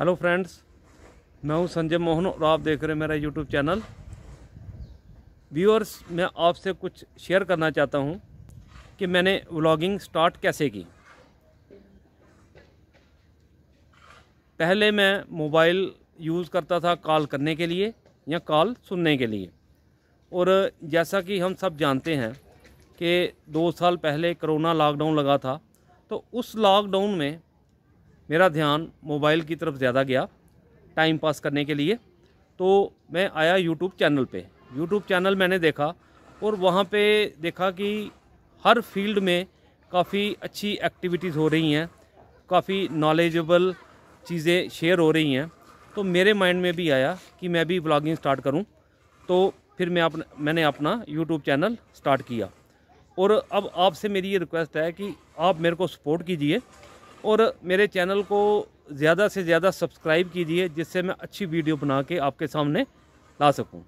hello friends मैं हूं संजय मोहन और आप देख रहे हैं मेरा यूट्यूब चैनल व्यूअर्स मैं आपसे कुछ शेयर करना चाहता हूं कि मैंने व्लॉगिंग स्टार्ट कैसे की पहले मैं मोबाइल यूज़ करता था कॉल करने के लिए या कॉल सुनने के लिए और जैसा कि हम सब जानते हैं कि दो साल पहले कोरोना लॉकडाउन लगा था तो उस लॉकडाउन में मेरा ध्यान मोबाइल की तरफ ज़्यादा गया टाइम पास करने के लिए तो मैं आया यूट्यूब चैनल पे यूट्यूब चैनल मैंने देखा और वहाँ पे देखा कि हर फील्ड में काफ़ी अच्छी एक्टिविटीज़ हो रही हैं काफ़ी नॉलेजबल चीज़ें शेयर हो रही हैं तो मेरे माइंड में भी आया कि मैं भी ब्लॉगिंग स्टार्ट करूं तो फिर मैं अपने मैंने अपना यूट्यूब चैनल स्टार्ट किया और अब आपसे मेरी ये रिक्वेस्ट है कि आप मेरे को सपोर्ट कीजिए और मेरे चैनल को ज़्यादा से ज़्यादा सब्सक्राइब कीजिए जिससे मैं अच्छी वीडियो बना के आपके सामने ला सकूँ